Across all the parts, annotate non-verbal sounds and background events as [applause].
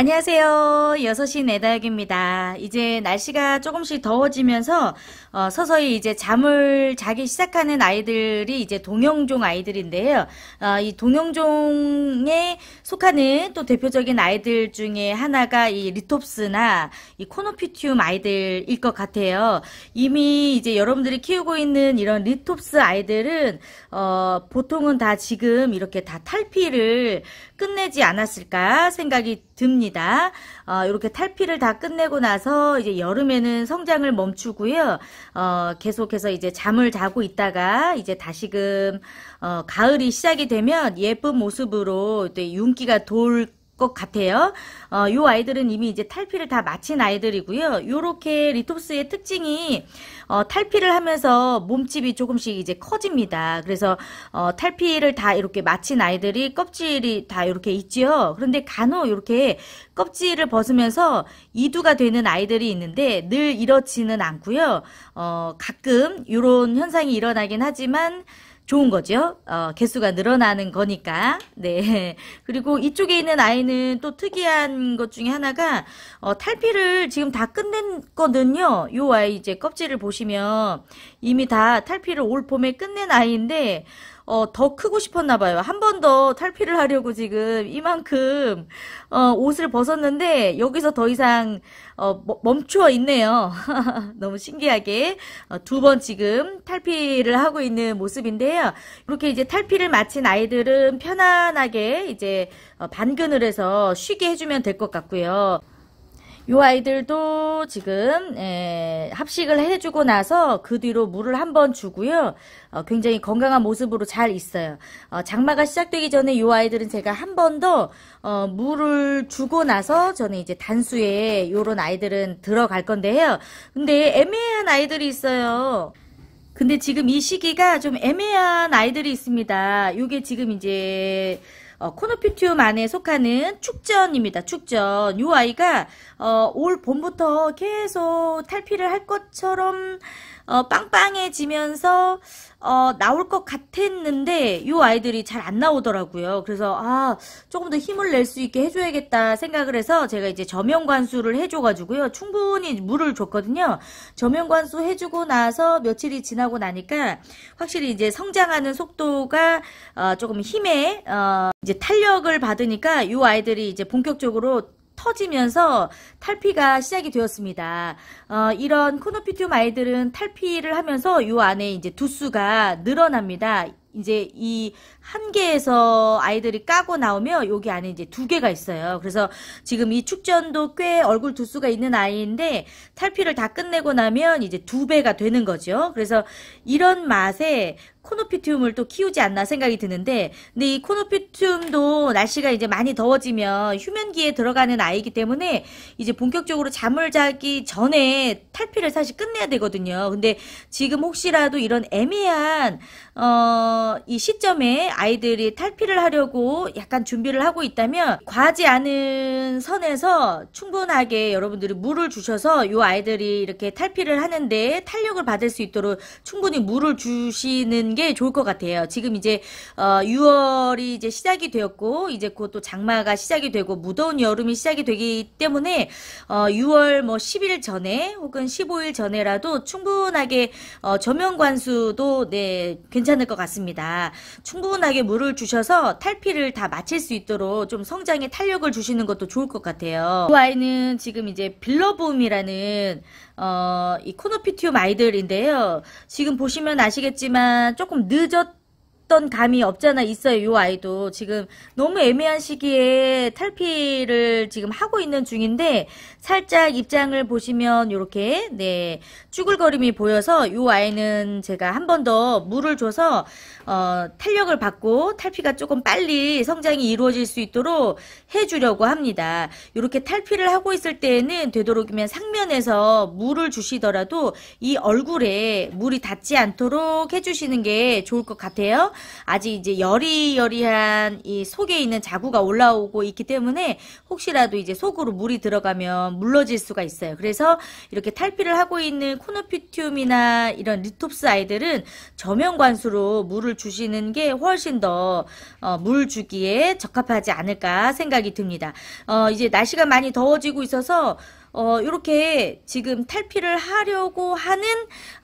안녕하세요. 6시 내다육입니다. 이제 날씨가 조금씩 더워지면서 어, 서서히 이제 잠을 자기 시작하는 아이들이 이제 동영종 아이들인데요. 어, 이 동영종에 속하는 또 대표적인 아이들 중에 하나가 이 리톱스나 이 코노피튬 아이들일 것 같아요. 이미 이제 여러분들이 키우고 있는 이런 리톱스 아이들은 어, 보통은 다 지금 이렇게 다 탈피를 끝내지 않았을까 생각이 듭니다. 어, 이렇게 탈피를 다 끝내고 나서 이제 여름에는 성장을 멈추고요. 어, 계속해서 이제 잠을 자고 있다가 이제 다시금 어, 가을이 시작이 되면 예쁜 모습으로 또 윤기가 돌것 같아요. 어, 요 아이들은 이미 이제 탈피를 다 마친 아이들이고요. 요렇게 리톱스의 특징이 어, 탈피를 하면서 몸집이 조금씩 이제 커집니다. 그래서 어, 탈피를 다 이렇게 마친 아이들이 껍질이 다 이렇게 있죠 그런데 간혹 이렇게 껍질을 벗으면서 이두가 되는 아이들이 있는데 늘 이렇지는 않고요. 어, 가끔 이런 현상이 일어나긴 하지만 좋은 거죠. 어, 개수가 늘어나는 거니까. 네. 그리고 이쪽에 있는 아이는 또 특이한 것 중에 하나가 어, 탈피를 지금 다끝낸거든요요 아이 이제 껍질을 보시면 이미 다 탈피를 올 봄에 끝낸 아이인데 어, 더 크고 싶었나 봐요. 한 번 더 탈피를 하려고 지금 이만큼 어, 옷을 벗었는데 여기서 더 이상 어, 멈추어 있네요. [laughs] 너무 신기하게 어, 두번 지금 탈피를 하고 있는 모습인데요. 이렇게 이제 탈피를 마친 아이들은 편안하게 이제 어, 반근을 해서 쉬게 해주면 될 것 같고요. 요 아이들도 지금 에, 예, 합식을 해주고 나서 그 뒤로 물을 한번 주고요. 어, 굉장히 건강한 모습으로 잘 있어요. 어, 장마가 시작되기 전에 요 아이들은 제가 한 번더 어, 물을 주고 나서 저는 이제 단수에 요런 아이들은 들어갈 건데요. 근데 애매한 아이들이 있어요. 근데 지금 이 시기가 좀 애매한 아이들이 있습니다. 요게 지금 이제 어, 코노피튬 안에 속하는 축전입니다. 축전. 이 아이가 어, 올 봄부터 계속 탈피를 할 것처럼 어, 빵빵해지면서 어, 나올 것 같았는데 이 아이들이 잘 안 나오더라고요. 그래서 아 조금 더 힘을 낼 수 있게 해줘야겠다 생각을 해서 제가 이제 저면 관수를 해줘가지고요. 충분히 물을 줬거든요. 저면 관수 해주고 나서 며칠이 지나고 나니까 확실히 이제 성장하는 속도가 어, 조금 힘에 어, 이제 탄력을 받으니까 이 아이들이 이제 본격적으로 터지면서 탈피가 시작이 되었습니다. 어, 이런 코노피튬 아이들은 탈피를 하면서 요 안에 이제 두수가 늘어납니다. 이제 이 한 개에서 아이들이 까고 나오면 여기 안에 이제 두 개가 있어요. 그래서 지금 이 축전도 꽤 얼굴 두수가 있는 아이인데 탈피를 다 끝내고 나면 이제 두 배가 되는 거죠. 그래서 이런 맛에 코노피튬을 또 키우지 않나 생각이 드는데 근데 이 코노피튬도 날씨가 이제 많이 더워지면 휴면기에 들어가는 아이기 때문에 이제 본격적으로 잠을 자기 전에 탈피를 사실 끝내야 되거든요. 근데 지금 혹시라도 이런 애매한 어, 이 시점에 아이들이 탈피를 하려고 약간 준비를 하고 있다면 과하지 않은 선에서 충분하게 여러분들이 물을 주셔서 요 아이들이 이렇게 탈피를 하는데 탄력을 받을 수 있도록 충분히 물을 주시는 게 좋을 것 같아요. 지금 이제 어 6월이 이제 시작이 되었고 이제 곧 또 장마가 시작이 되고 무더운 여름이 시작이 되기 때문에 어 6월 뭐 10일 전에 혹은 15일 전에라도 충분하게 어 저면 관수도 네 괜찮을 것 같습니다. 충분하게 물을 주셔서 탈피를 다 마칠 수 있도록 좀 성장에 탄력을 주시는 것도 좋을 것 같아요. 이 그 아이는 지금 이제 빌러보움이라는 어, 이 코노피티움 아이들인데요. 지금 보시면 아시겠지만 조금 늦었 있던 감이 없잖아 있어요. 이 아이도 지금 너무 애매한 시기에 탈피를 지금 하고 있는 중인데 살짝 입장을 보시면 이렇게네 쭈글거림이 보여서 이 아이는 제가 한 번 더 물을 줘서 어, 탄력을 받고 탈피가 조금 빨리 성장이 이루어질 수 있도록 해주려고 합니다. 이렇게 탈피를 하고 있을 때에는 되도록이면 상면에서 물을 주시더라도 이 얼굴에 물이 닿지 않도록 해주시는 게 좋을 것 같아요. 아직 이제 여리여리한 이 속에 있는 자구가 올라오고 있기 때문에 혹시라도 이제 속으로 물이 들어가면 물러질 수가 있어요. 그래서 이렇게 탈피를 하고 있는 코노피튬이나 이런 리톱스 아이들은 저면 관수로 물을 주시는 게 훨씬 더물 어, 주기에 적합하지 않을까 생각이 듭니다. 어, 이제 날씨가 많이 더워지고 있어서 어, 이렇게 지금 탈피를 하려고 하는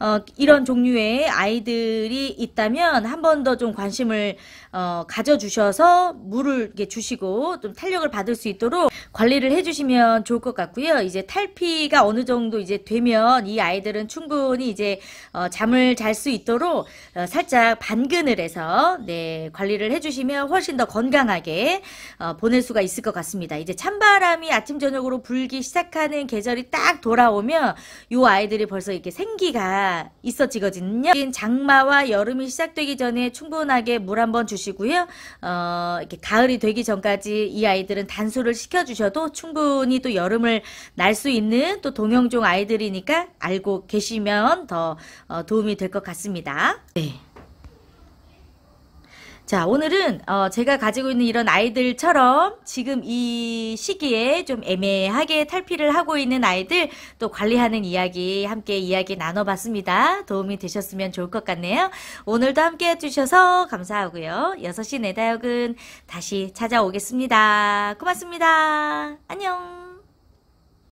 어, 이런 종류의 아이들이 있다면 한 번 더 좀 관심을 어, 가져주셔서 물을 이렇게 주시고 좀 탄력을 받을 수 있도록 관리를 해주시면 좋을 것 같고요. 이제 탈피가 어느 정도 이제 되면 이 아이들은 충분히 이제 어, 잠을 잘 수 있도록 어, 살짝 반근을 해서 네 관리를 해주시면 훨씬 더 건강하게 어, 보낼 수가 있을 것 같습니다. 이제 찬바람이 아침 저녁으로 불기 시작하는 있는 계절이 딱 돌아오면 요 아이들이 벌써 이렇게 생기가 있어지거든요. 장마와 여름이 시작되기 전에 충분하게 물 한번 주시고요. 어, 이렇게 가을이 되기 전까지 이 아이들은 단수를 시켜주셔도 충분히 또 여름을 날 수 있는 또 동영종 아이들이니까 알고 계시면 더 어, 도움이 될 것 같습니다. 네. 자, 오늘은 어, 제가 가지고 있는 이런 아이들처럼 지금 이 시기에 좀 애매하게 탈피를 하고 있는 아이들 또 관리하는 이야기 함께 이야기 나눠봤습니다. 도움이 되셨으면 좋을 것 같네요. 오늘도 함께 해주셔서 감사하고요. 6시 내다역은 다시 찾아오겠습니다. 고맙습니다. 안녕.